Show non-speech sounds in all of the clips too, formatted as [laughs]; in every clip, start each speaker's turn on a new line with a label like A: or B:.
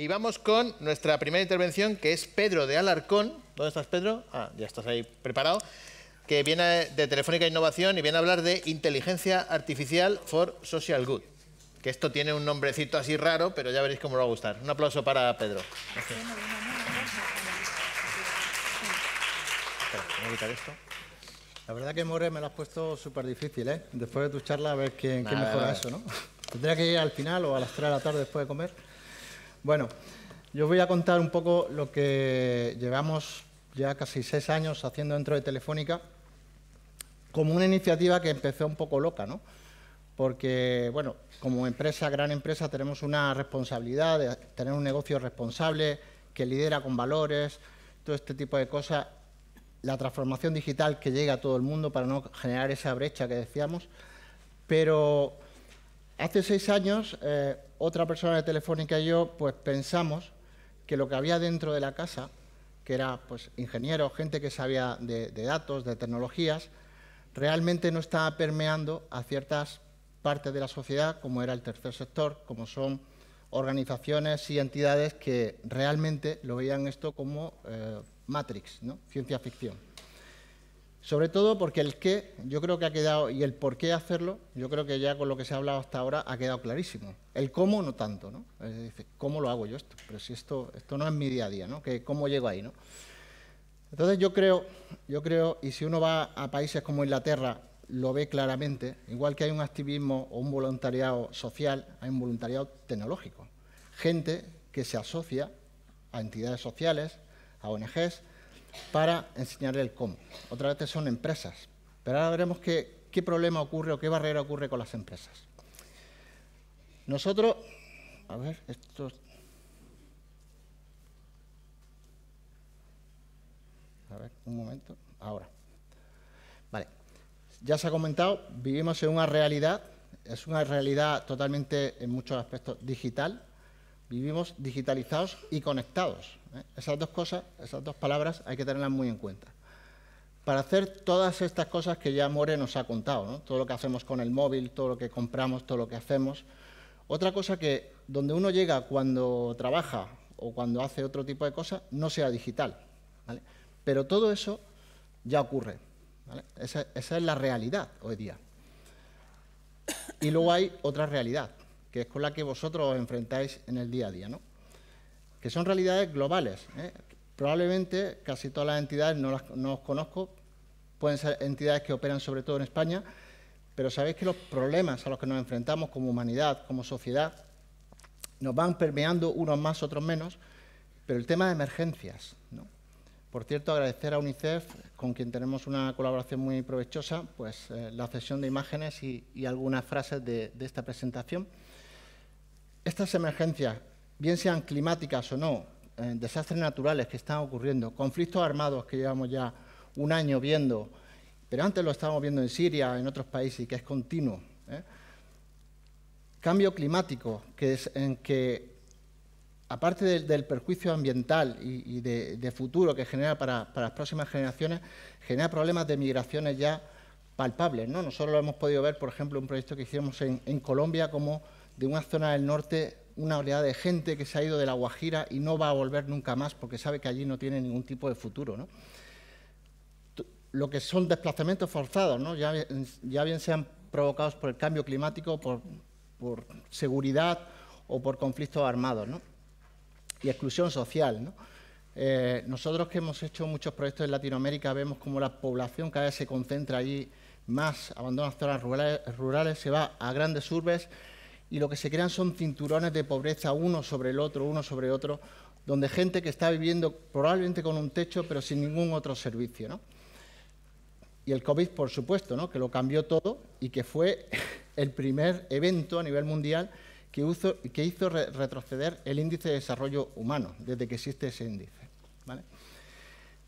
A: Y vamos con nuestra primera intervención, que es Pedro de Alarcón. ¿Dónde estás, Pedro? Ah, ya estás ahí preparado. Que viene de Telefónica Innovación y viene a hablar de inteligencia artificial for social good. Que esto tiene un nombrecito así raro, pero ya veréis cómo lo va a gustar. Un
B: aplauso para Pedro. La verdad que More me lo has puesto súper difícil, ¿eh? Después de tu charla a ver qué quién mejora eso, ¿no? Tendría que ir al final o a las 3 de la tarde después de comer. Bueno, yo voy a contar un poco lo que llevamos ya casi seis años haciendo dentro de Telefónica, como una iniciativa que empezó un poco loca, ¿no? Porque, bueno, como empresa, gran empresa, tenemos una responsabilidad de tener un negocio responsable, que lidera con valores, todo este tipo de cosas, la transformación digital que llega a todo el mundo para no generar esa brecha que decíamos, pero Hace seis años, eh, otra persona de Telefónica y yo pues, pensamos que lo que había dentro de la casa, que era pues, ingenieros, gente que sabía de, datos, de tecnologías, realmente no estaba permeando a ciertas partes de la sociedad, como era el tercer sector, como son organizaciones y entidades que realmente lo veían esto como eh, Matrix, ¿no? ciencia ficción. Sobre todo porque el qué, yo creo que ha quedado, y el por qué hacerlo, yo creo que ya con lo que se ha hablado hasta ahora ha quedado clarísimo. El cómo no tanto, ¿no? Decir, ¿cómo lo hago yo esto? Pero si esto, esto no es mi día a día, ¿no? Que ¿Cómo llego ahí, no? Entonces yo creo, yo creo, y si uno va a países como Inglaterra, lo ve claramente, igual que hay un activismo o un voluntariado social, hay un voluntariado tecnológico. Gente que se asocia a entidades sociales, a ONGs, para enseñarle el cómo. Otra vez son empresas, pero ahora veremos qué, problema ocurre o qué barrera ocurre con las empresas. Nosotros, a ver, esto... A ver, un momento, ahora. Vale, ya se ha comentado, vivimos en una realidad, es una realidad totalmente, en muchos aspectos, digital, Vivimos digitalizados y conectados. ¿eh? Esas dos cosas, esas dos palabras hay que tenerlas muy en cuenta. Para hacer todas estas cosas que ya More nos ha contado, todo lo que hacemos con el móvil, todo lo que compramos, todo lo que hacemos. Otra cosa que donde uno llega cuando trabaja o cuando hace otro tipo de cosas no sea digital. Pero todo eso ya ocurre. esa es la realidad hoy día. Y luego hay otra realidad, que es con la que vosotros os enfrentáis en el día a día, ¿no? que son realidades globales. ¿eh? Probablemente casi todas las entidades, no, las, os conozco, pueden ser entidades que operan sobre todo en España, pero sabéis que los problemas a los que nos enfrentamos como humanidad, como sociedad, nos van permeando unos más, otros menos, pero el tema de emergencias. ¿no? Por cierto, agradecer a UNICEF, con quien tenemos una colaboración muy provechosa, pues eh, la cesión de imágenes y, algunas frases de esta presentación estas emergencias, bien sean climáticas o no, eh, desastres naturales que están ocurriendo, conflictos armados que llevamos ya un año viendo, pero antes lo estábamos viendo en Siria, en otros países, y que es continuo. ¿eh? Cambio climático, que es en que, aparte del, perjuicio ambiental y, de, futuro que genera para, las próximas generaciones, genera problemas de migraciones ya palpables. ¿no? Nosotros lo hemos podido ver, por ejemplo, un proyecto que hicimos en Colombia, como de una zona del norte una oleada de gente que se ha ido de La Guajira y no va a volver nunca más porque sabe que allí no tiene ningún tipo de futuro. Lo que son desplazamientos forzados, ¿no? ya, bien sean provocados por el cambio climático, por, seguridad o por conflictos armados. Y exclusión social. Eh, nosotros que hemos hecho muchos proyectos en Latinoamérica vemos como la población cada vez se concentra allí más, abandona zonas rurales se va a grandes urbes y lo que se crean son cinturones de pobreza uno sobre el otro, uno sobre otro, donde gente que está viviendo probablemente con un techo pero sin ningún otro servicio. Y el COVID, por supuesto, ¿no? que lo cambió todo y que fue [laughs] el primer evento a nivel mundial que hizo, retroceder el índice de desarrollo humano desde que existe ese índice.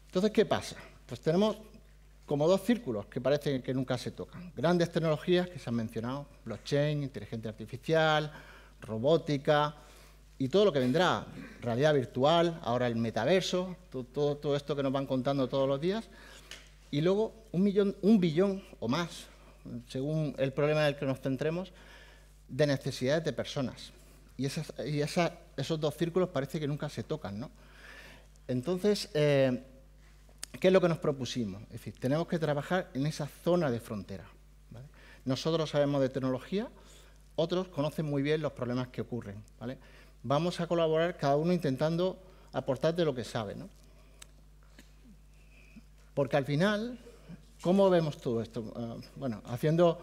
B: Entonces, ¿qué pasa? Pues tenemos como dos círculos que parece que nunca se tocan. Grandes tecnologías que se han mencionado, blockchain, inteligencia artificial, robótica y todo lo que vendrá, realidad virtual, ahora el metaverso, todo, todo, esto que nos van contando todos los días. Y luego un, millón, un billón o más, según el problema en el que nos centremos, de necesidades de personas. Y, esas, esos dos círculos parece que nunca se tocan. ¿no? Entonces, eh, ¿Qué es lo que nos propusimos? Es decir, tenemos que trabajar en esa zona de frontera. Nosotros sabemos de tecnología, otros conocen muy bien los problemas que ocurren. Vamos a colaborar cada uno intentando aportar de lo que sabe. Porque al final, ¿cómo vemos todo esto? Ah, bueno, haciendo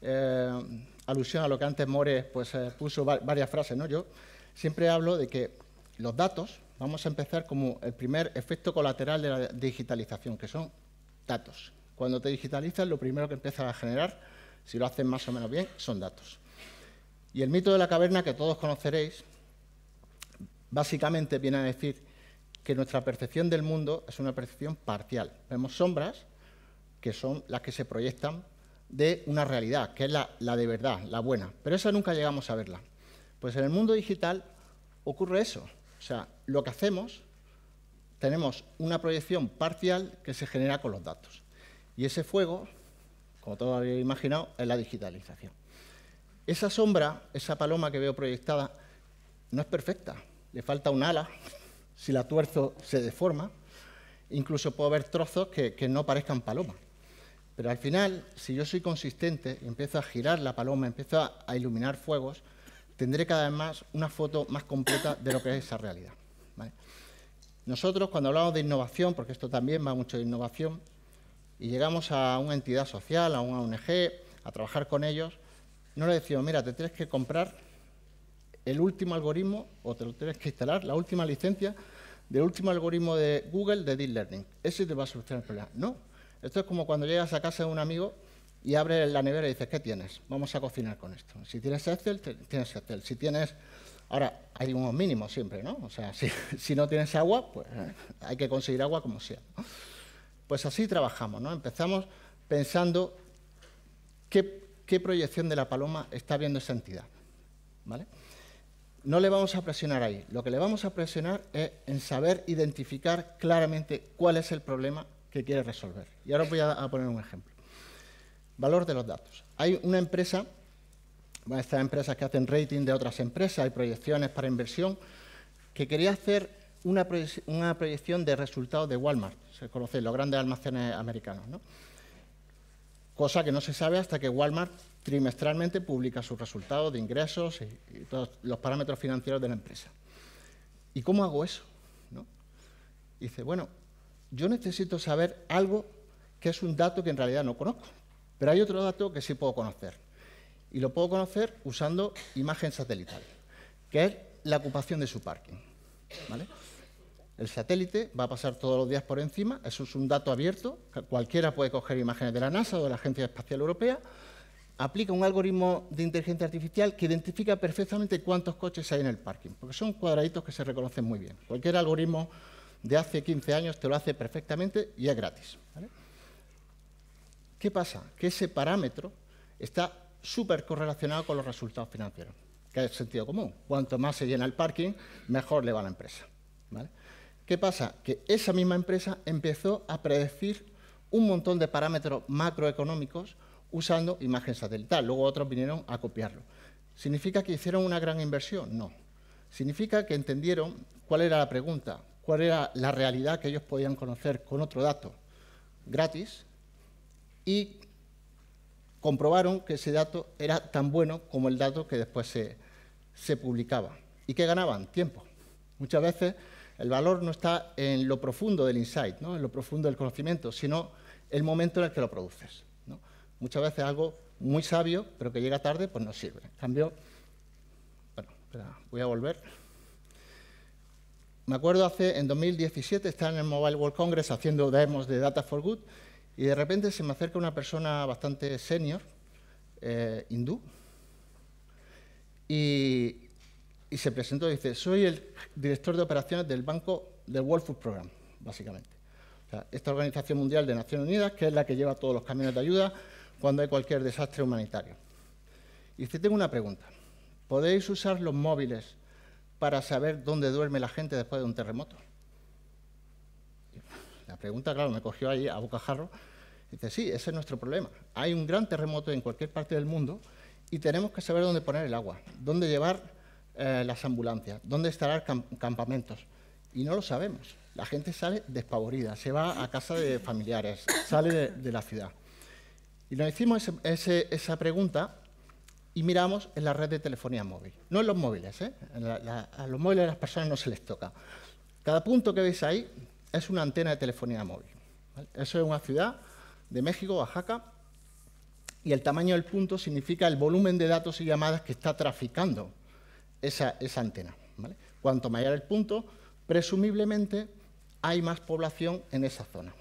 B: eh, alusión a lo que antes More pues, eh, puso varias frases, ¿no? yo siempre hablo de que los datos Vamos a empezar como el primer efecto colateral de la digitalización, que son datos. Cuando te digitalizas, lo primero que empiezas a generar, si lo haces más o menos bien, son datos. Y el mito de la caverna, que todos conoceréis, básicamente viene a decir que nuestra percepción del mundo es una percepción parcial. Vemos sombras, que son las que se proyectan de una realidad, que es la, la, de verdad, la buena. Pero esa nunca llegamos a verla. Pues en el mundo digital ocurre eso. O sea, lo que hacemos, tenemos una proyección parcial que se genera con los datos. Y ese fuego, como todos habéis imaginado, es la digitalización. Esa sombra, esa paloma que veo proyectada, no es perfecta. Le falta un ala, [laughs] si la tuerzo se deforma. Incluso puedo ver trozos que, no parezcan paloma. Pero al final, si yo soy consistente empiezo a girar la paloma, empiezo a iluminar fuegos, tendré cada vez más una foto más completa de lo que es esa realidad. Nosotros, cuando hablamos de innovación, porque esto también va mucho de innovación, y llegamos a una entidad social, a una ONG, a trabajar con ellos, no le decimos, mira, te tienes que comprar el último algoritmo o te lo tienes que instalar, la última licencia del último algoritmo de Google de Deep Learning. Ese te va a solucionar el problema. No. Esto es como cuando llegas a casa de un amigo y abre la nevera y dice, ¿qué tienes? Vamos a cocinar con esto. Si tienes Excel, tienes Excel. Si tienes... Ahora, hay unos mínimos siempre, ¿no? O sea, [laughs] si, no tienes agua, pues [laughs] hay que conseguir agua como sea. Pues así trabajamos, ¿no? Empezamos pensando qué, qué proyección de la paloma está viendo esa entidad, ¿vale? No le vamos a presionar ahí. Lo que le vamos a presionar es en saber identificar claramente cuál es el problema que quiere resolver. Y ahora voy a poner un ejemplo. Valor de los datos. Hay una empresa, a estas empresas que hacen rating de otras empresas hay proyecciones para inversión, que quería hacer una, proyección de resultados de Walmart, se conocen los grandes almacenes americanos, ¿no? cosa que no se sabe hasta que Walmart trimestralmente publica sus resultados de ingresos y, todos los parámetros financieros de la empresa. ¿Y cómo hago eso? Dice, bueno, yo necesito saber algo que es un dato que en realidad no conozco, pero hay otro dato que sí puedo conocer, y lo puedo conocer usando imagen satelital, que es la ocupación de su parking. El satélite va a pasar todos los días por encima, eso es un dato abierto, cualquiera puede coger imágenes de la NASA o de la Agencia Espacial Europea, aplica un algoritmo de inteligencia artificial que identifica perfectamente cuántos coches hay en el parking, porque son cuadraditos que se reconocen muy bien. Cualquier algoritmo de hace 15 años te lo hace perfectamente y es gratis. ¿Qué pasa? Que ese parámetro está súper correlacionado con los resultados financieros, que es sentido común. Cuanto más se llena el parking, mejor le va a la empresa. ¿vale? ¿Qué pasa? Que esa misma empresa empezó a predecir un montón de parámetros macroeconómicos usando imagen satelital. Luego otros vinieron a copiarlo. ¿Significa que hicieron una gran inversión? No. Significa que entendieron cuál era la pregunta, cuál era la realidad que ellos podían conocer con otro dato gratis y comprobaron que ese dato era tan bueno como el dato que después se, publicaba. ¿Y qué ganaban? Tiempo. Muchas veces el valor no está en lo profundo del insight, ¿no? en lo profundo del conocimiento, sino el momento en el que lo produces. Muchas veces algo muy sabio, pero que llega tarde, pues no sirve. En cambio, bueno, voy a volver. Me acuerdo hace, en 2017, estaba en el Mobile World Congress haciendo demos de Data for Good y de repente se me acerca una persona bastante senior, eh, hindú, y, se presentó y dice, soy el director de operaciones del banco del World Food Program, básicamente. esta organización mundial de Naciones Unidas, que es la que lleva todos los camiones de ayuda cuando hay cualquier desastre humanitario. Y dice, tengo una pregunta. ¿Podéis usar los móviles para saber dónde duerme la gente después de un terremoto? La pregunta, claro, me cogió ahí a bocajarro. Dice, sí, ese es nuestro problema. Hay un gran terremoto en cualquier parte del mundo y tenemos que saber dónde poner el agua, dónde llevar eh, las ambulancias, dónde instalar campamentos. Y no lo sabemos. La gente sale despavorida, se va a casa de familiares, sale de, la ciudad. Y nos hicimos esa pregunta y miramos en la red de telefonía móvil. No en los móviles, ¿eh? a los móviles de las personas no se les toca. Cada punto que veis ahí es una antena de telefonía móvil. Eso es una ciudad de México, Oaxaca, y el tamaño del punto significa el volumen de datos y llamadas que está traficando esa, antena. Cuanto mayor el punto, presumiblemente hay más población en esa zona.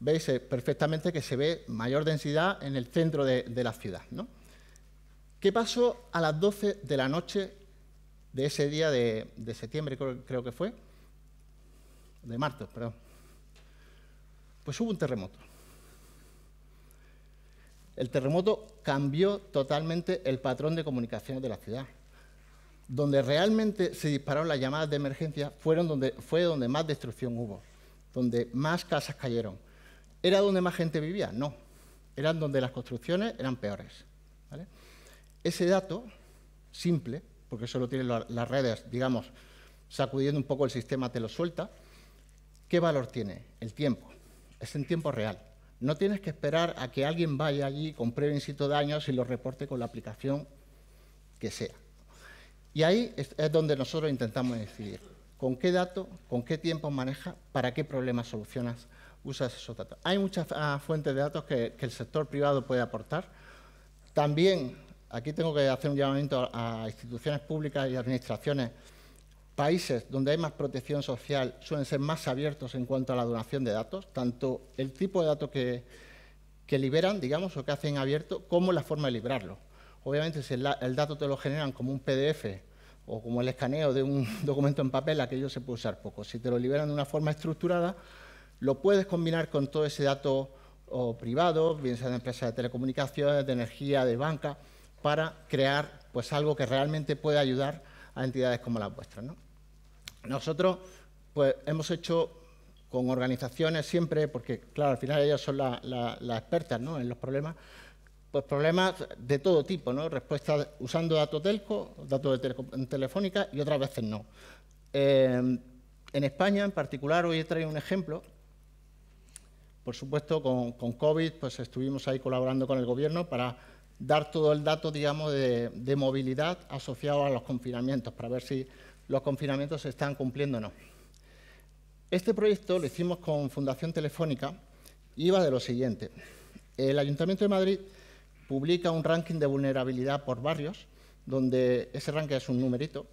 B: Veis eh, perfectamente que se ve mayor densidad en el centro de, la ciudad. ¿Qué pasó a las 12 de la noche de ese día de, septiembre, creo que fue? de martes, perdón. Pues hubo un terremoto. El terremoto cambió totalmente el patrón de comunicaciones de la ciudad. Donde realmente se dispararon las llamadas de emergencia fueron donde, fue donde más destrucción hubo, donde más casas cayeron. ¿Era donde más gente vivía? No. Eran donde las construcciones eran peores. Ese dato simple, porque solo tienen las redes, digamos, sacudiendo un poco el sistema, te lo suelta, ¿qué valor tiene? El tiempo. Es en tiempo real. No tienes que esperar a que alguien vaya allí, compruebe in situ daños y lo reporte con la aplicación que sea. Y ahí es, donde nosotros intentamos decidir con qué datos, con qué tiempo maneja, para qué problemas solucionas, usas esos datos. Hay muchas ah, fuentes de datos que, que el sector privado puede aportar. También aquí tengo que hacer un llamamiento a instituciones públicas y administraciones países donde hay más protección social suelen ser más abiertos en cuanto a la donación de datos, tanto el tipo de datos que, liberan, digamos, o que hacen abierto, como la forma de liberarlo. Obviamente, si el, dato te lo generan como un PDF o como el escaneo de un [laughs] documento en papel, aquello se puede usar poco. Si te lo liberan de una forma estructurada, lo puedes combinar con todo ese dato privado, bien sea de empresas de telecomunicaciones, de energía, de banca, para crear pues, algo que realmente pueda ayudar a entidades como las vuestras. ¿no? Nosotros pues, hemos hecho con organizaciones siempre, porque claro, al final ellas son las expertas en los problemas, pues problemas de todo tipo, ¿no? Respuestas usando datos telco, datos de telefónica y otras veces no. Em, en España, en particular, hoy he traído un ejemplo. Por supuesto, con, COVID, pues estuvimos ahí colaborando con el gobierno para dar todo el dato, digamos, de movilidad asociado a los confinamientos, para ver si los confinamientos se están cumpliendo o no. Este proyecto lo hicimos con Fundación Telefónica y iba de lo siguiente. El Ayuntamiento de Madrid publica un ranking de vulnerabilidad por barrios, donde ese ranking es un numerito,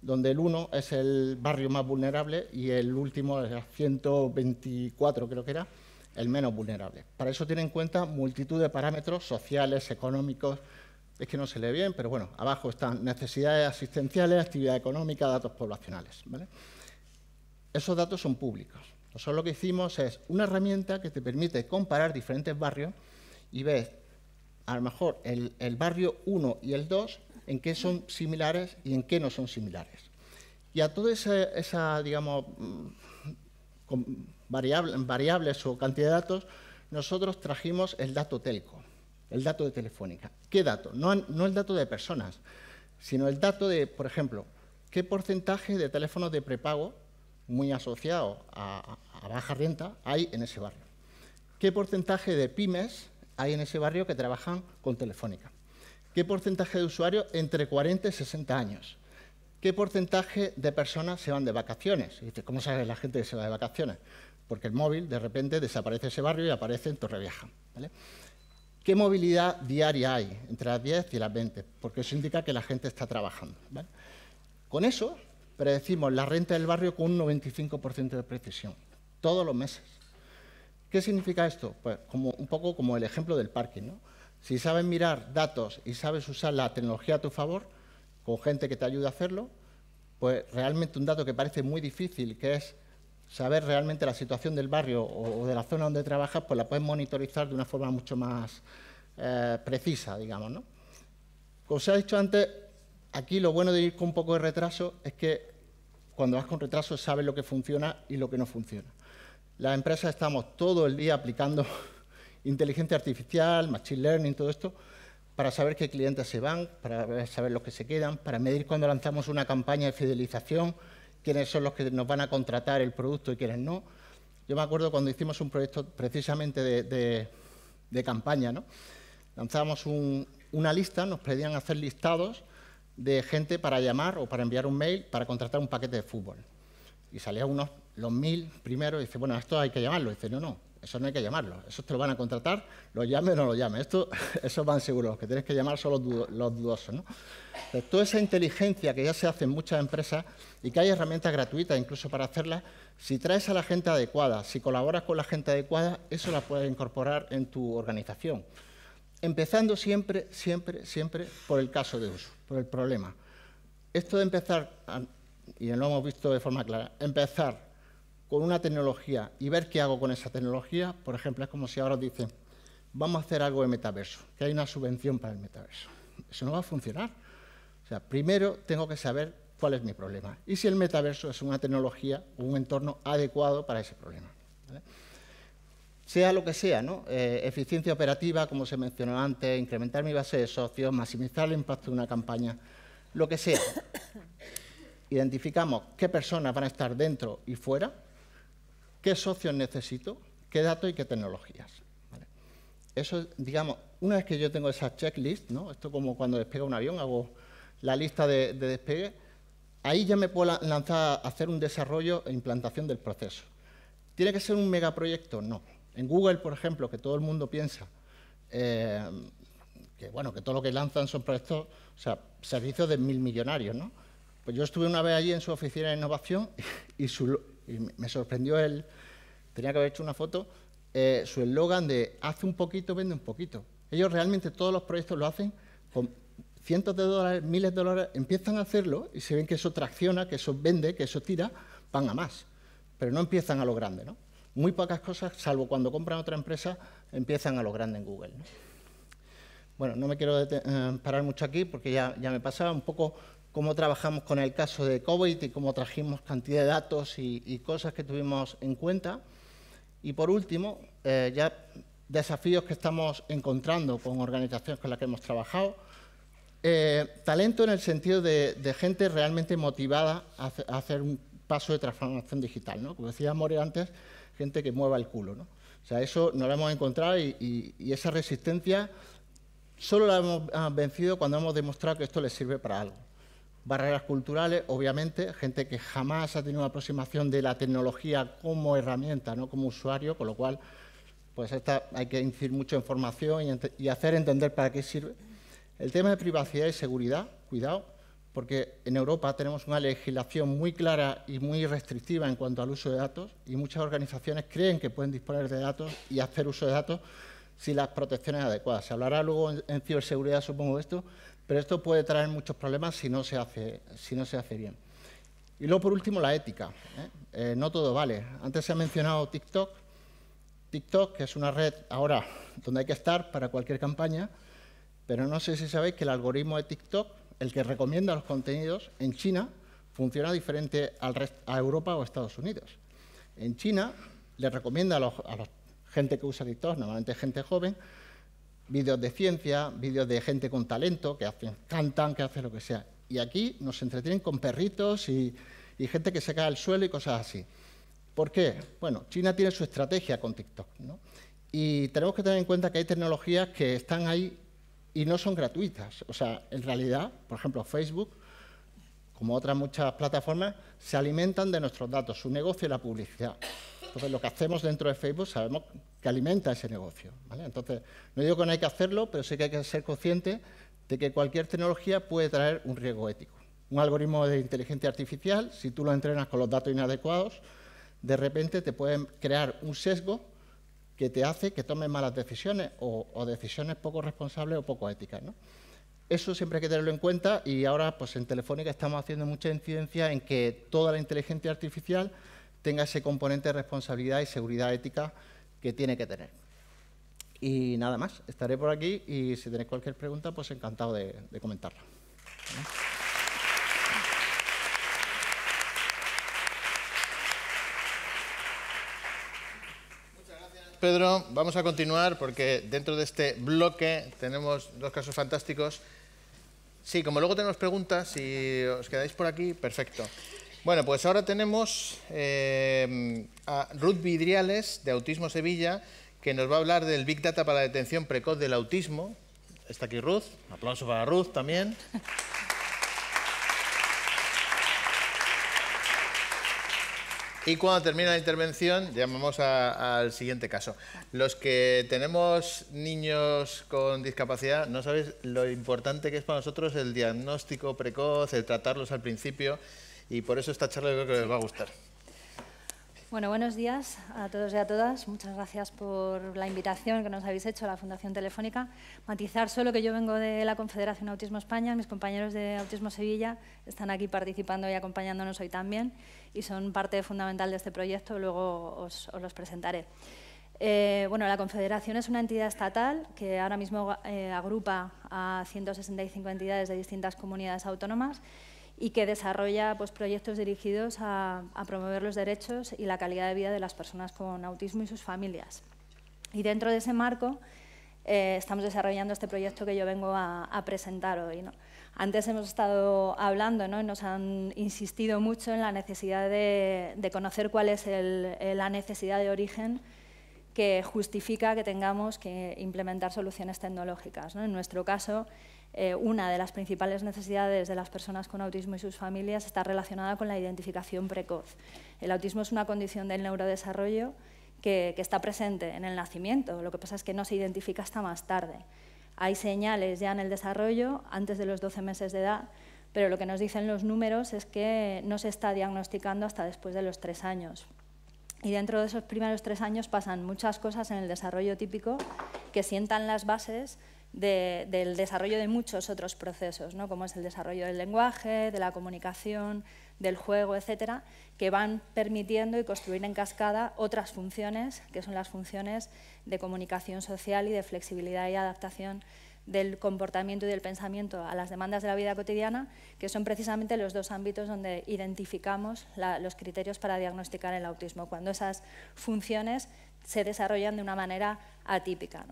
B: donde el 1 es el barrio más vulnerable y el último, el 124 creo que era, el menos vulnerable. Para eso tiene en cuenta multitud de parámetros sociales, económicos, es que no se lee bien, pero bueno, abajo están necesidades asistenciales, actividad económica, datos poblacionales. Esos datos son públicos. Nosotros lo que hicimos es una herramienta que te permite comparar diferentes barrios y ves, a lo mejor, el, barrio 1 y el 2, en qué son similares y en qué no son similares. Y a todas esas, digamos, mm, variables o cantidad de datos, nosotros trajimos el dato telco el dato de Telefónica. ¿Qué dato? No, el dato de personas, sino el dato de, por ejemplo, qué porcentaje de teléfonos de prepago muy asociado a, baja renta hay en ese barrio. ¿Qué porcentaje de pymes hay en ese barrio que trabajan con Telefónica? ¿Qué porcentaje de usuarios entre 40 y 60 años? ¿Qué porcentaje de personas se van de vacaciones? Y ¿Cómo sabe la gente que se va de vacaciones? Porque el móvil de repente desaparece ese barrio y aparece en Torrevieja. ¿vale? ¿Qué movilidad diaria hay entre las 10 y las 20? Porque eso indica que la gente está trabajando. Con eso predecimos la renta del barrio con un 95% de precisión, todos los meses. ¿Qué significa esto? Pues como, un poco como el ejemplo del parking. ¿no? Si sabes mirar datos y sabes usar la tecnología a tu favor, con gente que te ayuda a hacerlo, pues realmente un dato que parece muy difícil, que es saber realmente la situación del barrio o, de la zona donde trabajas, pues la puedes monitorizar de una forma mucho más eh, precisa, digamos. Como se ha dicho antes, aquí lo bueno de ir con un poco de retraso es que cuando vas con retraso sabes lo que funciona y lo que no funciona. Las empresas estamos todo el día aplicando [laughs] inteligencia artificial, machine learning, todo esto, para saber qué clientes se van, para saber los que se quedan, para medir cuando lanzamos una campaña de fidelización, quiénes son los que nos van a contratar el producto y quiénes no. Yo me acuerdo cuando hicimos un proyecto precisamente de, campaña, ¿no? Lanzábamos una lista, nos pedían hacer listados de gente para llamar o para enviar un mail para contratar un paquete de fútbol. Y salía unos, los mil primero y dice, bueno, esto hay que llamarlo. Y dice, no, no, eso no hay que llamarlo. Eso te lo van a contratar, lo llame o no lo llame. Esto, [laughs] es van seguro, Los que tienes que llamar son los, dudosos. toda esa inteligencia que ya se hace en muchas empresas y que hay herramientas gratuitas incluso para hacerlas, si traes a la gente adecuada, si colaboras con la gente adecuada, eso la puedes incorporar en tu organización. Empezando siempre, siempre, siempre por el caso de uso, por el problema. Esto de empezar, y lo hemos visto de forma clara, empezar con una tecnología y ver qué hago con esa tecnología, por ejemplo, es como si ahora os dicen, vamos a hacer algo de metaverso, que hay una subvención para el metaverso. Eso no va a funcionar. O sea, primero tengo que saber cuál es mi problema y si el metaverso es una tecnología o un entorno adecuado para ese problema. Sea lo que sea, eh, eficiencia operativa, como se mencionó antes, incrementar mi base de socios, maximizar el impacto de una campaña, lo que sea. [coughs] Identificamos qué personas van a estar dentro y fuera qué socios necesito, qué datos y qué tecnologías. Eso, digamos, una vez que yo tengo esa checklist, ¿no? esto como cuando despega un avión, hago la lista de, despegue, ahí ya me puedo lanzar a hacer un desarrollo e implantación del proceso. ¿Tiene que ser un megaproyecto? No. En Google, por ejemplo, que todo el mundo piensa eh, que, bueno, que todo lo que lanzan son proyectos, o sea, servicios de mil millonarios, ¿no? Pues yo estuve una vez allí en su oficina de innovación [laughs] y su, y me sorprendió él, tenía que haber hecho una foto, eh, su eslogan de hace un poquito, vende un poquito. Ellos realmente todos los proyectos lo hacen con cientos de dólares, miles de dólares, empiezan a hacerlo y se ven que eso tracciona, que eso vende, que eso tira, van a más, pero no empiezan a lo grande. ¿no? Muy pocas cosas, salvo cuando compran otra empresa, empiezan a lo grande en Google. Bueno, no me quiero eh, parar mucho aquí porque ya, ya me pasaba un poco cómo trabajamos con el caso de COVID y cómo trajimos cantidad de datos y, cosas que tuvimos en cuenta. Y por último, eh, ya desafíos que estamos encontrando con organizaciones con las que hemos trabajado. Eh, talento en el sentido de, gente realmente motivada a, hacer un paso de transformación digital. ¿no? Como decía More antes, gente que mueva el culo. ¿no? O sea, eso no lo hemos encontrado y, y, esa resistencia solo la hemos vencido cuando hemos demostrado que esto les sirve para algo barreras culturales, obviamente, gente que jamás ha tenido una aproximación de la tecnología como herramienta, no como usuario, con lo cual pues hay que incidir mucho en formación y, hacer entender para qué sirve. El tema de privacidad y seguridad, cuidado, porque en Europa tenemos una legislación muy clara y muy restrictiva en cuanto al uso de datos y muchas organizaciones creen que pueden disponer de datos y hacer uso de datos sin las protecciones adecuadas. Se hablará luego en, ciberseguridad, supongo, de esto, pero esto puede traer muchos problemas si no se hace, si no se hace bien. Y luego, por último, la ética. ¿eh? Eh, no todo vale. Antes se ha mencionado TikTok. TikTok, es una red ahora donde hay que estar para cualquier campaña, pero no sé si sabéis que el algoritmo de TikTok, el que recomienda los contenidos, en China funciona diferente a Europa o Estados Unidos. En China le recomienda a la gente que usa TikTok, normalmente gente joven, videos de ciencia, vídeos de gente con talento, que hacen, cantan, que hacen lo que sea. Y aquí nos entretienen con perritos y, gente que se cae al suelo y cosas así. ¿Por qué? Bueno, China tiene su estrategia con TikTok. ¿no? Y tenemos que tener en cuenta que hay tecnologías que están ahí y no son gratuitas. O sea, en realidad, por ejemplo, Facebook, como otras muchas plataformas, se alimentan de nuestros datos, su negocio y la publicidad. Entonces, lo que hacemos dentro de Facebook sabemos que alimenta ese negocio. ¿vale? Entonces, no digo que no hay que hacerlo, pero sí que hay que ser consciente de que cualquier tecnología puede traer un riesgo ético. Un algoritmo de inteligencia artificial, si tú lo entrenas con los datos inadecuados, de repente te pueden crear un sesgo que te hace que tomes malas decisiones o, decisiones poco responsables o poco éticas. Eso siempre hay que tenerlo en cuenta y ahora pues en Telefónica estamos haciendo mucha incidencia en que toda la inteligencia artificial tenga ese componente de responsabilidad y seguridad ética que tiene que tener. Y nada más, estaré por aquí y si tenéis cualquier pregunta, pues encantado de, de comentarla.
A: Pedro, vamos a continuar porque dentro de este bloque tenemos dos casos fantásticos. Sí, como luego tenemos preguntas, si os quedáis por aquí, perfecto. Bueno, pues ahora tenemos eh, a Ruth Vidriales, de Autismo Sevilla, que nos va a hablar del Big Data para la detención precoz del autismo. Está aquí Ruth, un aplauso para Ruth también. Y cuando termina la intervención, llamamos al siguiente caso. Los que tenemos niños con discapacidad, no sabéis lo importante que es para nosotros el diagnóstico precoz, el tratarlos al principio y por eso esta charla creo que les va a gustar.
C: Bueno, buenos días a todos y a todas. Muchas gracias por la invitación que nos habéis hecho a la Fundación Telefónica. Matizar solo que yo vengo de la Confederación Autismo España, mis compañeros de Autismo Sevilla están aquí participando y acompañándonos hoy también y son parte fundamental de este proyecto, luego os, los presentaré. Eh, bueno, la Confederación es una entidad estatal que ahora mismo eh, agrupa a 165 entidades de distintas comunidades autónomas y que desarrolla pues, proyectos dirigidos a, promover los derechos y la calidad de vida de las personas con autismo y sus familias. Y dentro de ese marco eh, estamos desarrollando este proyecto que yo vengo a, a presentar hoy. ¿no? Antes hemos estado hablando ¿no? y nos han insistido mucho en la necesidad de, de conocer cuál es el, la necesidad de origen que justifica que tengamos que implementar soluciones tecnológicas. ¿no? En nuestro caso, eh, una de las principales necesidades de las personas con autismo y sus familias está relacionada con la identificación precoz. El autismo es una condición del neurodesarrollo que, que está presente en el nacimiento, lo que pasa es que no se identifica hasta más tarde. Hay señales ya en el desarrollo, antes de los 12 meses de edad, pero lo que nos dicen los números es que no se está diagnosticando hasta después de los tres años. Y dentro de esos primeros tres años pasan muchas cosas en el desarrollo típico que sientan las bases del desarrollo de muchos otros procesos, ¿no? como es el desarrollo del lenguaje, de la comunicación, del juego, etcétera, que van permitiendo y construir en cascada otras funciones, que son las funciones de comunicación social y de flexibilidad y adaptación del comportamiento y del pensamiento a las demandas de la vida cotidiana, que son precisamente los dos ámbitos donde identificamos los criterios para diagnosticar el autismo, cuando esas funciones se desarrollan de una manera atípica.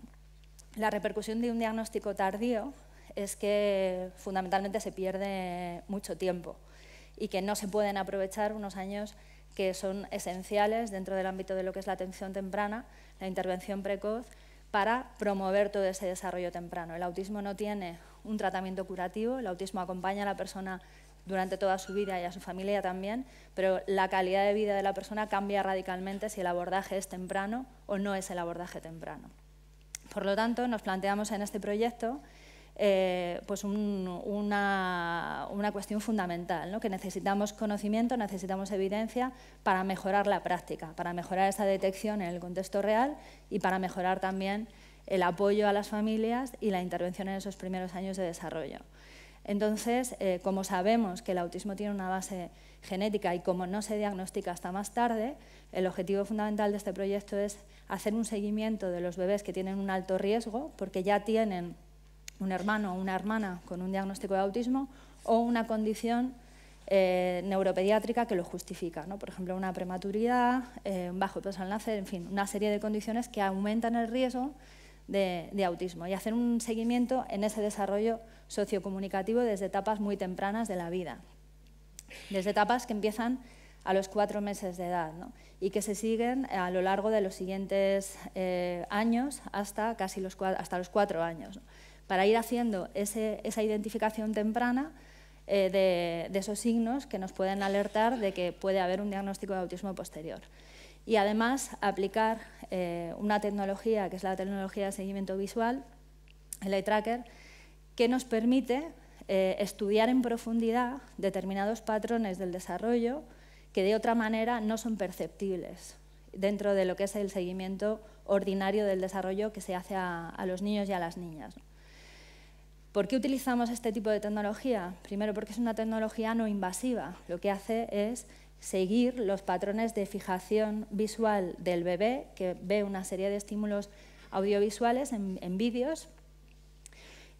C: La repercusión de un diagnóstico tardío es que fundamentalmente se pierde mucho tiempo y que no se pueden aprovechar unos años que son esenciales dentro del ámbito de lo que es la atención temprana, la intervención precoz, para promover todo ese desarrollo temprano. El autismo no tiene un tratamiento curativo, el autismo acompaña a la persona durante toda su vida y a su familia también, pero la calidad de vida de la persona cambia radicalmente si el abordaje es temprano o no es el abordaje temprano. Por lo tanto, nos planteamos en este proyecto eh, pues una, cuestión fundamental, que necesitamos conocimiento, necesitamos evidencia para mejorar la práctica, para mejorar esa detección en el contexto real y para mejorar también el apoyo a las familias y la intervención en esos primeros años de desarrollo. Entonces, eh, como sabemos que el autismo tiene una base genética y como no se diagnostica hasta más tarde, el objetivo fundamental de este proyecto es hacer un seguimiento de los bebés que tienen un alto riesgo, porque ya tienen un hermano o una hermana con un diagnóstico de autismo o una condición eh, neuropediátrica que lo justifica. Por ejemplo, una prematuridad, eh, un bajo peso al nacer, en fin, una serie de condiciones que aumentan el riesgo de, autismo y hacer un seguimiento en ese desarrollo sociocomunicativo desde etapas muy tempranas de la vida, desde etapas que empiezan a los cuatro meses de edad y que se siguen a lo largo de los siguientes eh, años hasta casi los cuatro, hasta los cuatro años, para ir haciendo esa identificación temprana eh, de esos signos que nos pueden alertar de que puede haber un diagnóstico de autismo posterior y además aplicar eh, una tecnología, que es la tecnología de seguimiento visual, el eye tracker, que nos permite eh, estudiar en profundidad determinados patrones del desarrollo que de otra manera no son perceptibles dentro de lo que es el seguimiento ordinario del desarrollo que se hace a los niños y a las niñas. ¿Por qué utilizamos este tipo de tecnología? Primero porque es una tecnología no invasiva. Lo que hace es seguir los patrones de fijación visual del bebé, que ve una serie de estímulos audiovisuales en, vídeos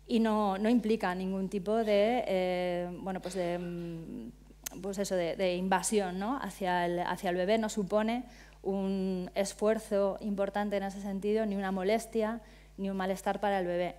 C: y no, implica ningún tipo de, eh, bueno, pues de, mm, pues eso, invasión hacia, el, hacia el bebé, no supone un esfuerzo importante en ese sentido, ni una molestia, ni un malestar para el bebé.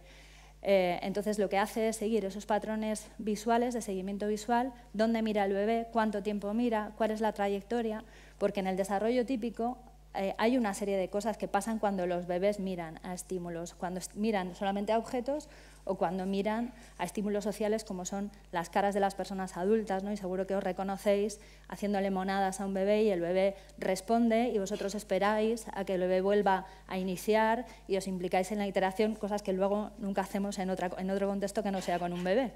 C: Eh, entonces lo que hace es seguir esos patrones visuales de seguimiento visual, dónde mira el bebé, cuánto tiempo mira, cuál es la trayectoria, porque en el desarrollo típico eh, hay una serie de cosas que pasan cuando los bebés miran a estímulos, cuando miran solamente a objetos o cuando miran a estímulos sociales como son las caras de las personas adultas, ¿no? y seguro que os reconocéis haciendo limonadas a un bebé y el bebé responde y vosotros esperáis a que el bebé vuelva a iniciar y os implicáis en la iteración, cosas que luego nunca hacemos en, otra, en otro contexto que no sea con un bebé.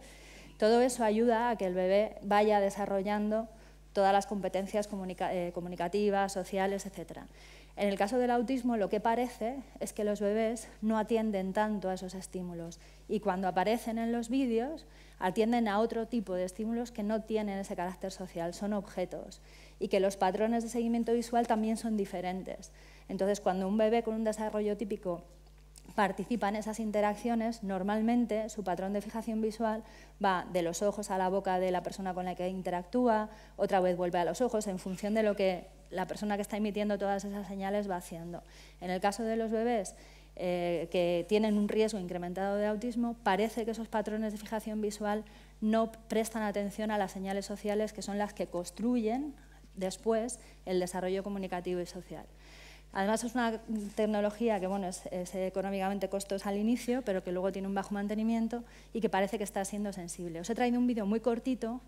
C: Todo eso ayuda a que el bebé vaya desarrollando todas las competencias eh, comunicativas, sociales, etc. En el caso del autismo, lo que parece es que los bebés no atienden tanto a esos estímulos y cuando aparecen en los vídeos atienden a otro tipo de estímulos que no tienen ese carácter social, son objetos y que los patrones de seguimiento visual también son diferentes. Entonces, cuando un bebé con un desarrollo típico participa en esas interacciones, normalmente su patrón de fijación visual va de los ojos a la boca de la persona con la que interactúa, otra vez vuelve a los ojos en función de lo que la persona que está emitiendo todas esas señales va haciendo. En el caso de los bebés eh, que tienen un riesgo incrementado de autismo, parece que esos patrones de fijación visual no prestan atención a las señales sociales que son las que construyen después el desarrollo comunicativo y social. Además es una tecnología que bueno, es, es, económicamente costosa al inicio, pero que luego tiene un bajo mantenimiento y que parece que está siendo sensible. Os he traído un vídeo muy cortito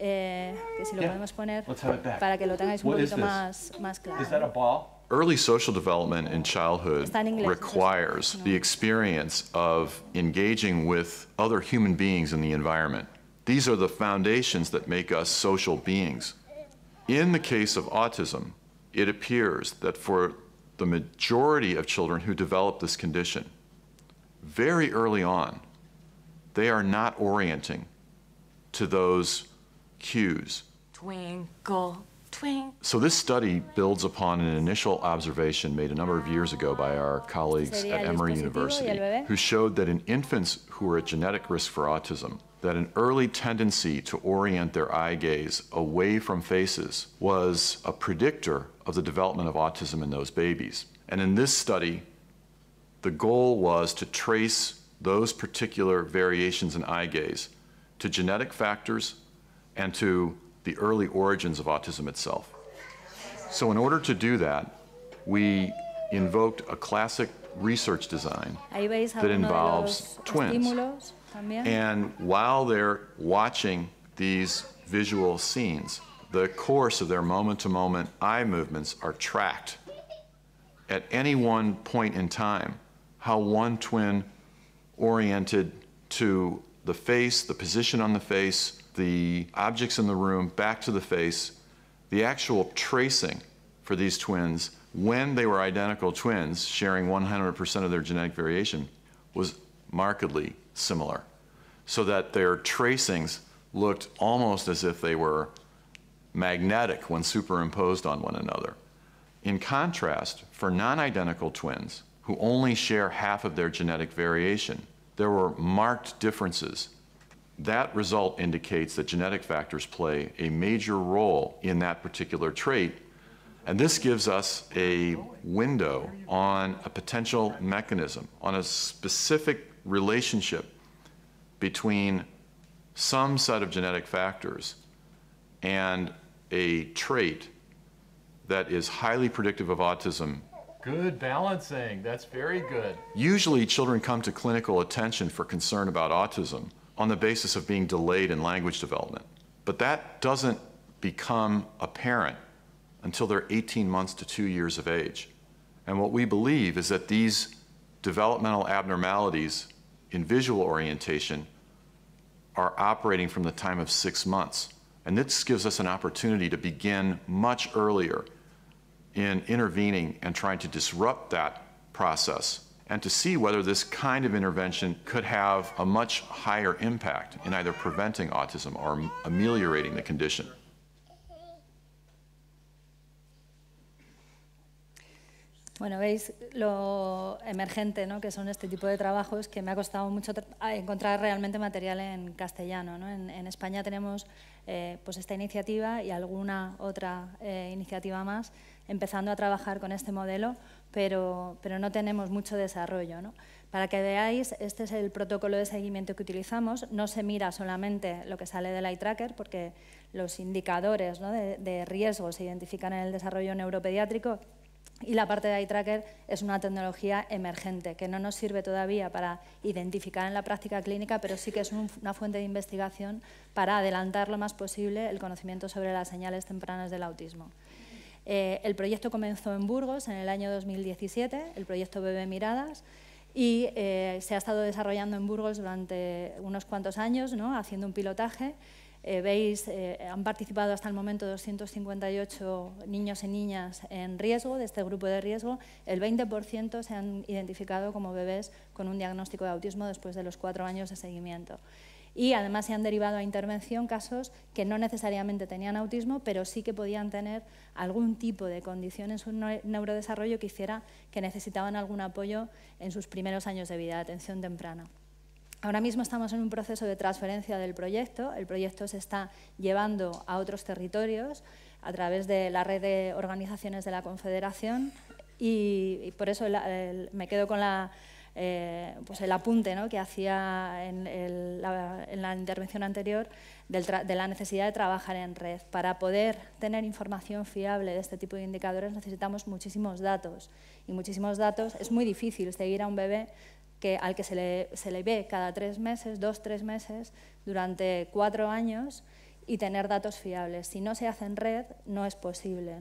C: eh, que si lo yeah. podemos poner para que lo tengáis un poquito más, más claro.
D: Early social development in childhood requires the experience of engaging with other human beings in the environment. These are the foundations that make us social beings. In the case of autism, it appears that for the majority of children who develop this condition, very early on, they are not orienting to those cues.
C: Twinkle, twinkle.
D: So this study builds upon an initial observation made a number of years ago by our colleagues at Emory University, who showed that in infants who are at genetic risk for autism, that an early tendency to orient their eye gaze away from faces was a predictor of the development of autism in those babies. And in this study, the goal was to trace those particular variations in eye gaze to genetic factors and to the early origins of autism itself. So in order to do that, we invoked a classic research design
C: that involves twins. And
D: while they're watching these visual scenes, the course of their moment to moment eye movements are tracked at any one point in time. How one twin oriented to the face, the position on the face, the objects in the room back to the face, the actual tracing for these twins when they were identical twins sharing 100% of their genetic variation was markedly similar so that their tracings looked almost as if they were magnetic when superimposed on one another. In contrast, for non identical twins who only share half of their genetic variation, there were marked differences that result indicates that genetic factors play a major role in that particular trait, and this gives us a window on a potential mechanism, on a specific relationship between some set of genetic factors and a trait that is highly predictive of autism. Good balancing. That's very good. Usually, children come to clinical attention for concern about autism on the basis of being delayed in language development. But that doesn't become apparent until they're 18 months to two years of age. And what we believe is that these developmental abnormalities in visual orientation are operating from the time of six months. And this gives us an opportunity to begin much earlier in intervening and trying to disrupt that process and to see whether this kind of intervention could have a much higher impact in either preventing autism or ameliorating the condition.
C: Bueno, veis lo emergente ¿no? que son este tipo de trabajos que me ha costado mucho encontrar realmente material en castellano. ¿no? En, en, España tenemos eh, pues esta iniciativa y alguna otra eh, iniciativa más empezando a trabajar con este modelo pero, no tenemos mucho desarrollo. Para que veáis, este es el protocolo de seguimiento que utilizamos. No se mira solamente lo que sale del eye tracker, porque los indicadores de, riesgo se identifican en el desarrollo neuropediátrico y la parte de eye tracker es una tecnología emergente que no nos sirve todavía para identificar en la práctica clínica, pero sí que es una fuente de investigación para adelantar lo más posible el conocimiento sobre las señales tempranas del autismo. Eh, el proyecto comenzó en Burgos en el año 2017, el proyecto Bebe Miradas, y eh, se ha estado desarrollando en Burgos durante unos cuantos años, haciendo un pilotaje. Eh, veis, han participado hasta el momento 258 niños y niñas en riesgo, de este grupo de riesgo. El 20% se han identificado como bebés con un diagnóstico de autismo después de los cuatro años de seguimiento. Y además se han derivado a intervención casos que no necesariamente tenían autismo, pero sí que podían tener algún tipo de condición en su neurodesarrollo que hiciera que necesitaban algún apoyo en sus primeros años de vida, de atención temprana. Ahora mismo estamos en un proceso de transferencia del proyecto. El proyecto se está llevando a otros territorios a través de la red de organizaciones de la Confederación y, por eso me quedo con la eh, pues el apunte ¿no? que hacía en, la, intervención anterior de la necesidad de trabajar en red. Para poder tener información fiable de este tipo de indicadores necesitamos muchísimos datos y muchísimos datos es muy difícil seguir a un bebé que, al que se le, ve cada tres meses, dos, tres meses, durante cuatro años y tener datos fiables. Si no se hace en red, no es posible.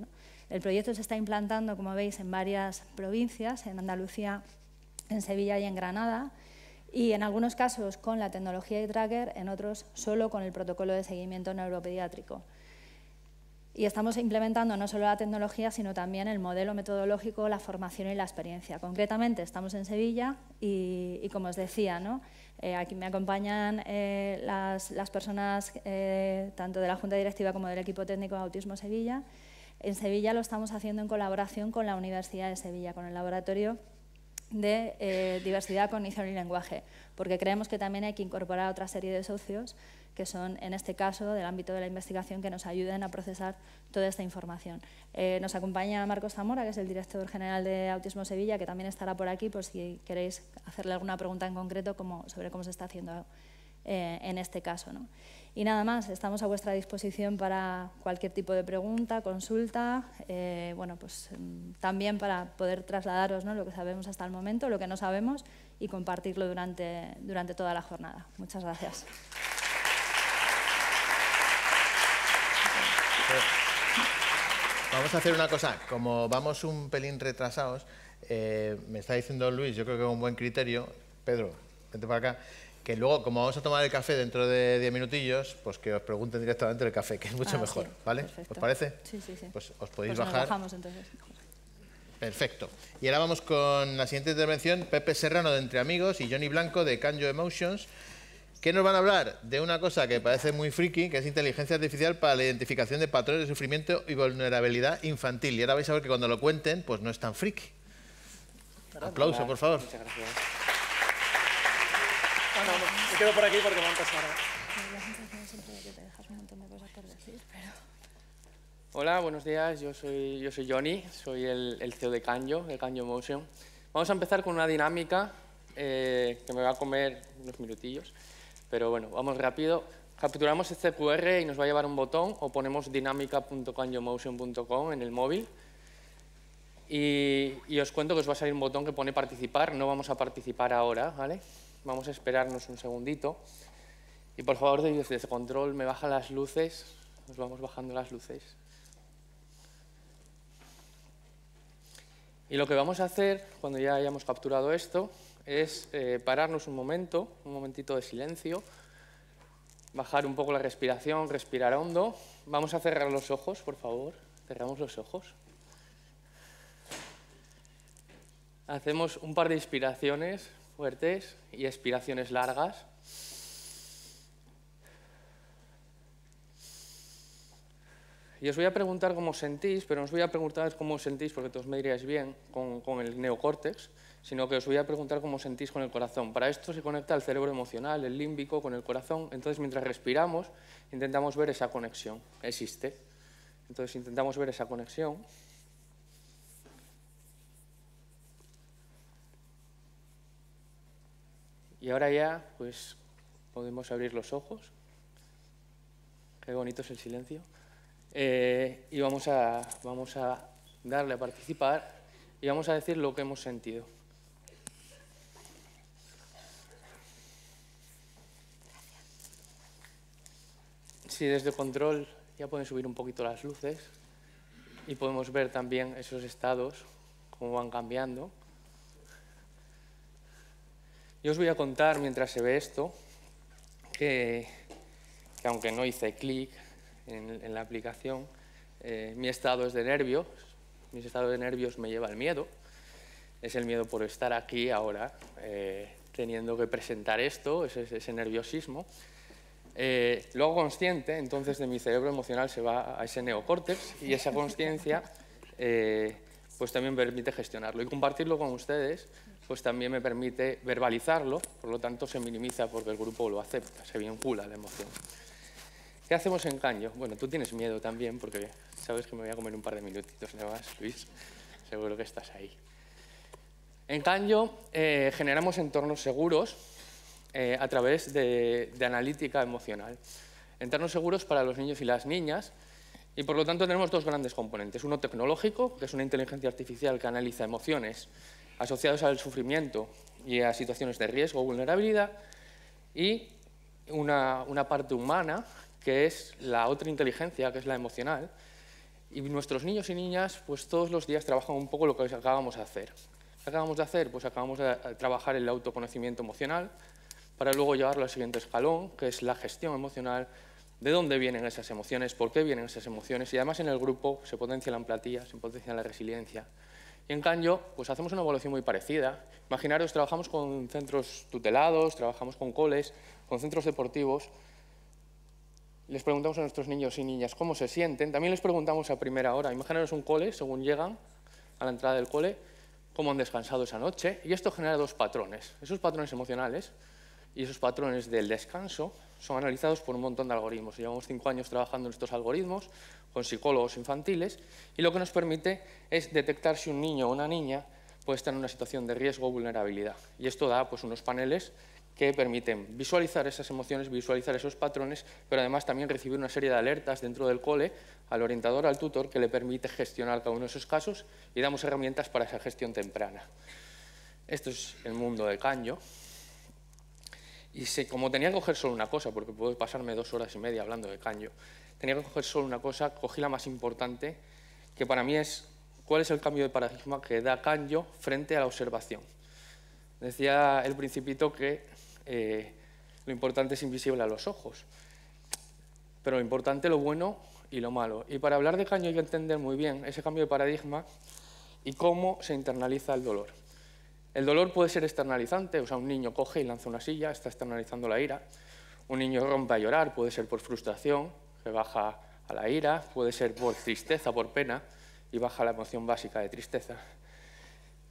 C: El proyecto se está implantando, como veis, en varias provincias. En Andalucía en Sevilla y en Granada, y en algunos casos con la tecnología de tracker, en otros solo con el protocolo de seguimiento neuropediátrico. Y estamos implementando no solo la tecnología, sino también el modelo metodológico, la formación y la experiencia. Concretamente, estamos en Sevilla y, como os decía, eh, aquí me acompañan eh, las, personas eh, tanto de la Junta Directiva como del equipo técnico de Autismo Sevilla. En Sevilla lo estamos haciendo en colaboración con la Universidad de Sevilla, con el laboratorio de eh, diversidad, cognición y lenguaje, porque creemos que también hay que incorporar otra serie de socios que son, en este caso, del ámbito de la investigación, que nos ayuden a procesar toda esta información. Eh, nos acompaña Marcos Zamora, que es el director general de Autismo Sevilla, que también estará por aquí, por si queréis hacerle alguna pregunta en concreto sobre cómo se está haciendo eh, en este caso. Y nada más, estamos a vuestra disposición para cualquier tipo de pregunta, consulta, eh, bueno, pues mm, también para poder trasladaros ¿no? lo que sabemos hasta el momento, lo que no sabemos y compartirlo durante, durante toda la jornada. Muchas gracias.
A: Vamos a hacer una cosa, como vamos un pelín retrasados, eh, me está diciendo Luis, yo creo que un buen criterio, Pedro, vente para acá, que luego, como vamos a tomar el café dentro de 10 minutillos, pues que os pregunten directamente el café, que es mucho ah, mejor, ¿vale? ¿Os parece?
D: Sí, sí,
C: sí.
A: Pues os podéis pues bajar. bajamos, entonces. Perfecto. Y ahora vamos con la siguiente intervención, Pepe Serrano de Entre Amigos y Johnny Blanco de Canjo Emotions, que nos van a hablar de una cosa que parece muy friki, que es inteligencia artificial para la identificación de patrones de sufrimiento y vulnerabilidad infantil. Y ahora vais a ver que cuando lo cuenten, pues no es tan friki. Aplauso,
E: por
F: favor. Muchas gracias.
E: Bueno, ah, me quedo por aquí porque me han pasado.
F: Hola, buenos días. Yo soy, yo soy Johnny, soy el, CEO de Canjo, de caño Motion. Vamos a empezar con una dinámica eh, que me va a comer unos minutillos, pero bueno, vamos rápido. Capturamos este QR y nos va a llevar un botón o ponemos dinámica.canjomotion.com en el móvil. Y, y, os cuento que os va a salir un botón que pone participar. No vamos a participar ahora, ¿vale? Vamos a esperarnos un segundito. Y por favor, desde control, me bajan las luces. Nos vamos bajando las luces. Y lo que vamos a hacer, cuando ya hayamos capturado esto, es eh, pararnos un momento, un momentito de silencio, bajar un poco la respiración, respirar hondo. Vamos a cerrar los ojos, por favor. Cerramos los ojos. Hacemos un par de inspiraciones fuertes y expiraciones largas. Y os voy a preguntar cómo sentís, pero no os voy a preguntar cómo sentís, porque todos me diríais bien con, el neocórtex, sino que os voy a preguntar cómo sentís con el corazón. Para esto se conecta el cerebro emocional, el límbico, con el corazón. Entonces, mientras respiramos, intentamos ver esa conexión. Existe. Entonces, intentamos ver esa conexión. Y ahora ya, pues, podemos abrir los ojos. Qué bonito es el silencio. Eh, y vamos a, vamos a darle a participar y vamos a decir lo que hemos sentido. Si sí, desde control ya pueden subir un poquito las luces y podemos ver también esos estados, cómo van cambiando. Yo os voy a contar, mientras se ve esto, que, aunque no hice clic en, la aplicación, eh, mi estado es de nervios, mis estado de nervios me lleva al miedo, es el miedo por estar aquí ahora, eh, teniendo que presentar esto, ese, nerviosismo. Eh, lo hago consciente, entonces de mi cerebro emocional se va a ese neocórtex y esa conciencia pues también permite gestionarlo y compartirlo con ustedes pues también me permite verbalizarlo, por lo tanto se minimiza porque el grupo lo acepta, se vincula la emoción. ¿Qué hacemos en Caño? Bueno, tú tienes miedo también porque sabes que me voy a comer un par de minutitos nada más, Luis, seguro que estás ahí. En Caño eh, generamos entornos seguros eh, a través de, de analítica emocional. Entornos seguros para los niños y las niñas, y por lo tanto tenemos dos grandes componentes. Uno tecnológico, que es una inteligencia artificial que analiza emociones asociados al sufrimiento y a situaciones de riesgo o vulnerabilidad, y una, parte humana, que es la otra inteligencia, que es la emocional, y nuestros niños y niñas, pues todos los días trabajan un poco lo que acabamos de hacer. ¿Qué acabamos de hacer? Pues acabamos de eh, trabajar el autoconocimiento emocional para luego llevarlo al siguiente escalón, que es la gestión emocional, de dónde vienen esas emociones, por qué vienen esas emociones, y además en el grupo se potencia la empatía, se potencia la resiliencia, y en cambio, pues hacemos una evaluación muy parecida. Imaginaros, trabajamos con centros tutelados, trabajamos con coles, con centros deportivos. Les preguntamos a nuestros niños y niñas cómo se sienten. También les preguntamos a primera hora. Imaginaros un cole, según llegan a la entrada del cole, cómo han descansado esa noche. Y esto genera dos patrones. Esos patrones emocionales y esos patrones del descanso son analizados por un montón de algoritmos. Llevamos cinco años trabajando en estos algoritmos, con psicólogos infantiles y lo que nos permite es detectar si un niño o una niña puede estar en una situación de riesgo o vulnerabilidad. Y esto da pues, unos paneles que permiten visualizar esas emociones, visualizar esos patrones, pero además también recibir una serie de alertas dentro del cole al orientador, al tutor, que le permite gestionar cada uno de esos casos y damos herramientas para esa gestión temprana. Esto es el mundo de caño Y como tenía que coger solo una cosa, porque puedo pasarme dos horas y media hablando de caño tenía que coger solo una cosa, cogí la más importante, que para mí es cuál es el cambio de paradigma que da Caño frente a la observación. Decía el principito que eh, lo importante es invisible a los ojos, pero lo importante, lo bueno y lo malo. Y para hablar de Caño hay que entender muy bien ese cambio de paradigma y cómo se internaliza el dolor. El dolor puede ser externalizante, o sea, un niño coge y lanza una silla, está externalizando la ira. Un niño rompe a llorar, puede ser por frustración, que baja a la ira, puede ser por tristeza, por pena, y baja la emoción básica de tristeza.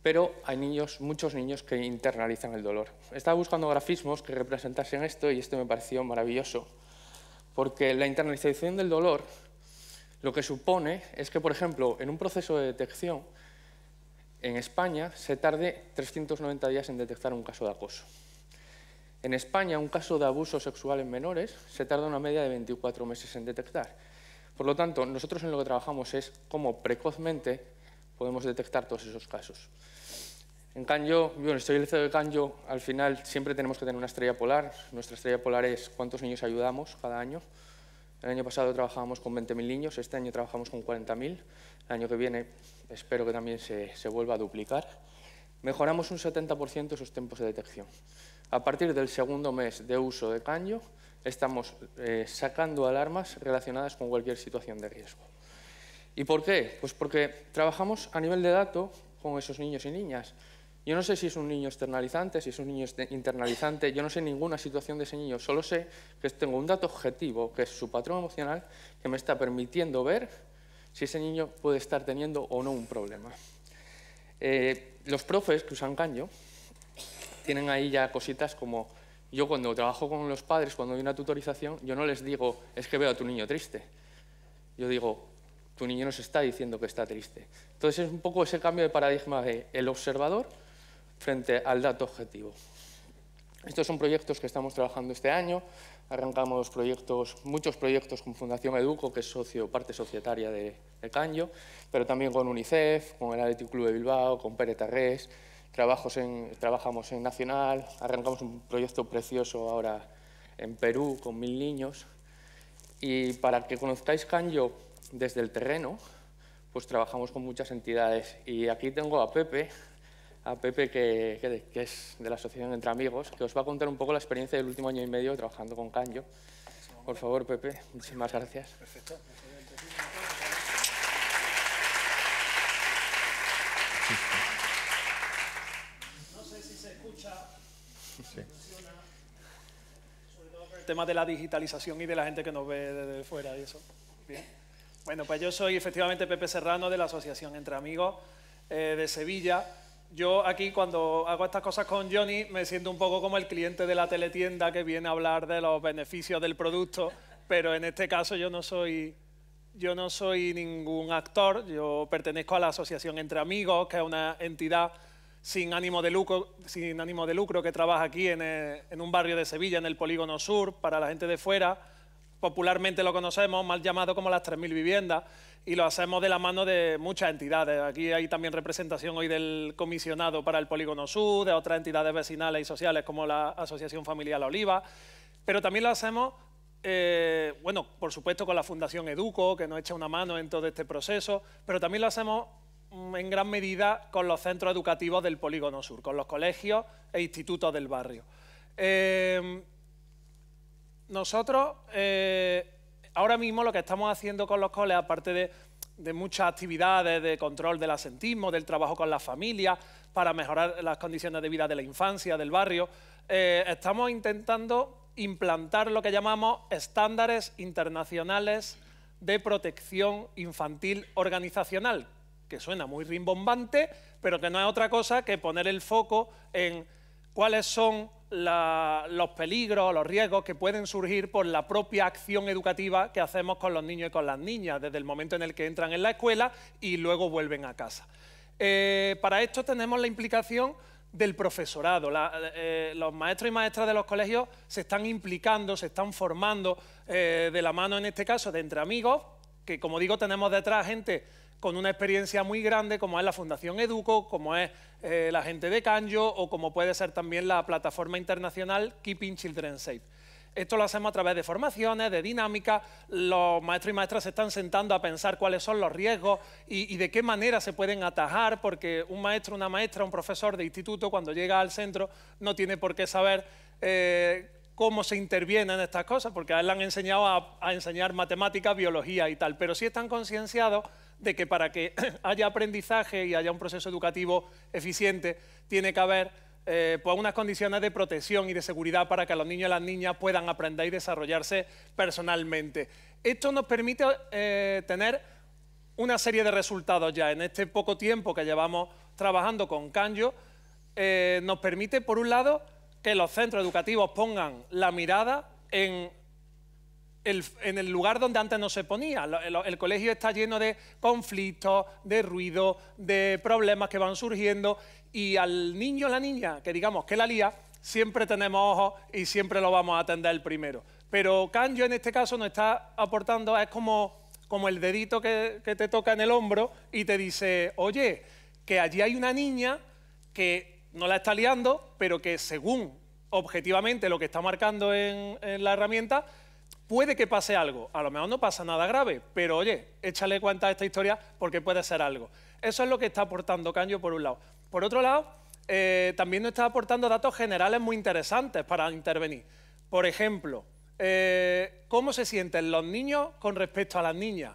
F: Pero hay niños, muchos niños que internalizan el dolor. Estaba buscando grafismos que representasen esto y esto me pareció maravilloso, porque la internalización del dolor lo que supone es que, por ejemplo, en un proceso de detección, en España se tarde 390 días en detectar un caso de acoso. En España, un caso de abuso sexual en menores se tarda una media de 24 meses en detectar. Por lo tanto, nosotros en lo que trabajamos es cómo precozmente podemos detectar todos esos casos. En Canyo, yo estoy el CEO de Canyo, al final siempre tenemos que tener una estrella polar. Nuestra estrella polar es cuántos niños ayudamos cada año. El año pasado trabajábamos con 20.000 niños, este año trabajamos con 40.000. El año que viene espero que también se, se vuelva a duplicar. Mejoramos un 70% esos tiempos de detección. A partir del segundo mes de uso de caño estamos eh, sacando alarmas relacionadas con cualquier situación de riesgo. ¿Y por qué? Pues porque trabajamos a nivel de dato con esos niños y niñas. Yo no sé si es un niño externalizante, si es un niño internalizante, yo no sé ninguna situación de ese niño, solo sé que tengo un dato objetivo, que es su patrón emocional, que me está permitiendo ver si ese niño puede estar teniendo o no un problema. Eh, los profes que usan caño, tienen ahí ya cositas como yo cuando trabajo con los padres, cuando doy una tutorización, yo no les digo, es que veo a tu niño triste. Yo digo, tu niño nos está diciendo que está triste. Entonces es un poco ese cambio de paradigma de el observador frente al dato objetivo. Estos son proyectos que estamos trabajando este año. Arrancamos proyectos, muchos proyectos con Fundación Educo, que es socio, parte societaria de, de pero también con UNICEF, con el Athletic Club de Bilbao, con Pere Tarrés, trabajos en, trabajamos en Nacional, arrancamos un proyecto precioso ahora en Perú con mil niños. Y para que conozcáis Canyo desde el terreno, pues trabajamos con muchas entidades. Y aquí tengo a Pepe, a Pepe que, es de la Asociación Entre Amigos, que os va a contar un poco la experiencia del último año y medio trabajando con Canyo. Por favor, Pepe, muchísimas gracias.
E: Perfecto. El tema de la digitalización y de la gente que nos ve desde fuera y eso. Bueno, pues yo soy efectivamente Pepe Serrano de la Asociación Entre Amigos eh, de Sevilla. Yo aquí cuando hago estas cosas con Johnny me siento un poco como el cliente de la teletienda que viene a hablar de los beneficios del producto, pero en este caso yo no soy yo no soy ningún actor, yo pertenezco a la Asociación Entre Amigos, que es una entidad sin ánimo de lucro, sin ánimo de lucro que trabaja aquí eh, en, un barrio de Sevilla, en el Polígono Sur, para la gente de fuera. Popularmente lo conocemos, mal llamado como las 3.000 viviendas, y lo hacemos de la mano de muchas entidades. Aquí hay también representación hoy del comisionado para el Polígono Sur, de otras entidades vecinales y sociales como la Asociación Familiar Oliva, pero también lo hacemos eh, bueno, por supuesto con la Fundación Educo, que nos echa una mano en todo este proceso, pero también lo hacemos Mm, en gran medida con los centros educativos del Polígono Sur, con los colegios e institutos del barrio. Em, nosotros eh, ahora mismo lo que estamos haciendo con los coles, aparte de, muchas actividades de control del asentismo, del trabajo con las familias, para mejorar las condiciones de vida de la infancia, del barrio, eh, estamos intentando implantar lo que llamamos estándares internacionales de protección infantil organizacional, que suena muy rimbombante, pero que no es otra cosa que poner el foco en cuáles son los peligros, los riesgos que pueden surgir por la propia acción educativa que hacemos con los niños y con las niñas, desde el momento en el que entran en la escuela y luego vuelven a casa. Eh, para esto tenemos la implicación del profesorado. Eh, los maestros y maestras de los colegios se están implicando, se están formando eh, de la mano, en este caso, de entre amigos, que como digo, tenemos detrás gente con una experiencia muy grande como es la Fundación Educo, como es eh, la gente de Canjo o como puede ser también la plataforma internacional Keeping Children Safe. Esto lo hacemos a través de formaciones, de dinámicas. Los maestros y maestras se están sentando a pensar cuáles son los riesgos y, de qué manera se pueden atajar, porque un maestro, una maestra, un profesor de instituto, cuando llega al centro, no tiene por qué saber eh, cómo se intervienen estas cosas, porque a él le han enseñado a, a enseñar matemáticas, biología y tal. Pero si están concienciados de que para que [clears throat] haya aprendizaje y haya un proceso educativo eficiente, tiene que haber eh, pues unas condiciones de protección y de seguridad para que los niños y las niñas puedan aprender y desarrollarse personalmente. Esto nos permite eh, tener una serie de resultados ya en este poco tiempo que llevamos trabajando con Canyo. Eh, nos permite, por un lado, que los centros educativos pongan la mirada en en el lugar donde antes no se ponía. El, colegio está lleno de conflictos, de ruido, de problemas que van surgiendo y al niño o la niña que digamos que la lía, siempre tenemos ojos y siempre lo vamos a atender primero. Pero Kanjo en este caso nos está aportando, es como, el dedito que, te toca en el hombro y te dice, oye, que allí hay una niña que no la está liando, pero que según objetivamente lo que está marcando en la herramienta, puede que pase algo. A lo mejor no pasa nada grave, pero oye, échale cuenta a esta historia porque puede ser algo. Eso es lo que está aportando Canyo por un lado. Por otro lado, eh, también nos está aportando datos generales muy interesantes para intervenir. Por ejemplo, eh, cómo se sienten los niños con respecto a las niñas.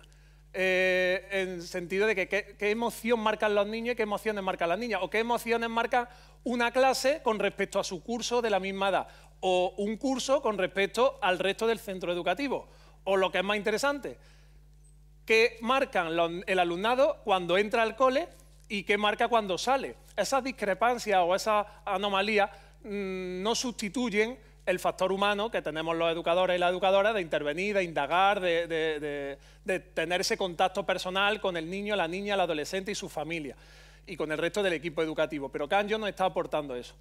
E: Eh, en sentido de qué emoción marcan los niños y qué emociones marcan las niñas, o qué emociones marca una clase con respecto a su curso de la misma edad, o un curso con respecto al resto del centro educativo. O lo que es más interesante, qué marcan el alumnado cuando entra al cole y qué marca cuando sale. Esas discrepancias o esas anomalías mm, no sustituyen el factor humano que tenemos los educadores y las educadoras de intervenir, de indagar, de, tener ese contacto personal con el niño, la niña, el adolescente y su familia y con el resto del equipo educativo. Pero Canjo no está aportando eso.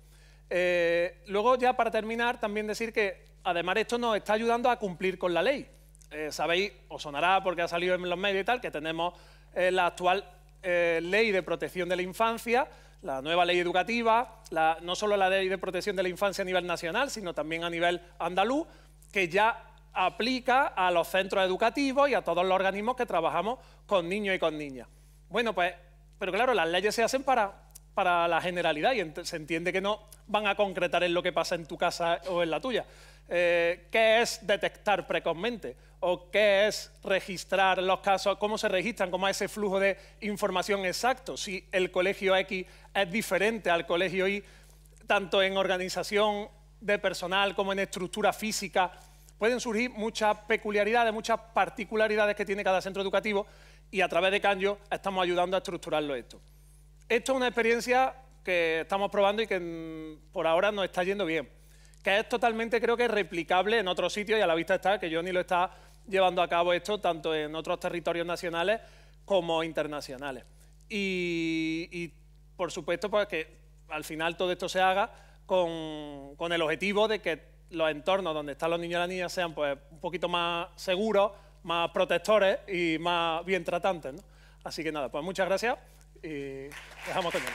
E: Eh, luego, ya para terminar, también decir que además esto nos está ayudando a cumplir con la ley. Eh, sabéis, os sonará porque ha salido en los medios y tal, que tenemos eh, la actual ley de protección de la infancia, la nueva ley educativa, no solo la ley de protección de la infancia a nivel nacional, sino también a nivel andaluz, que ya aplica a los centros educativos y a todos los organismos que trabajamos con niños y con niñas. Bueno, pues, pero claro, las leyes se hacen para para la generalidad y se entiende que no van a concretar en lo que pasa en tu casa o en la tuya. Eh, ¿Qué es detectar precozmente? ¿O qué es registrar los casos? ¿Cómo se registran? ¿Cómo es ese flujo de información exacto? Si el colegio X es diferente al colegio Y, tanto en organización de personal como en estructura física, pueden surgir muchas peculiaridades, muchas particularidades que tiene cada centro educativo y a través de Canyo estamos ayudando a estructurarlo esto. Esto es una experiencia que estamos probando y que mm, por ahora nos está yendo bien. Que es totalmente, creo que, replicable en otros sitios y a la vista está que Johnny lo está llevando a cabo esto tanto en otros territorios nacionales como internacionales. Y, por supuesto, pues, que al final todo esto se haga con, el objetivo de que los entornos donde están los niños y las niñas sean pues, un poquito más seguros, más protectores y más bien tratantes. Así que nada, pues muchas gracias. y dejamos también.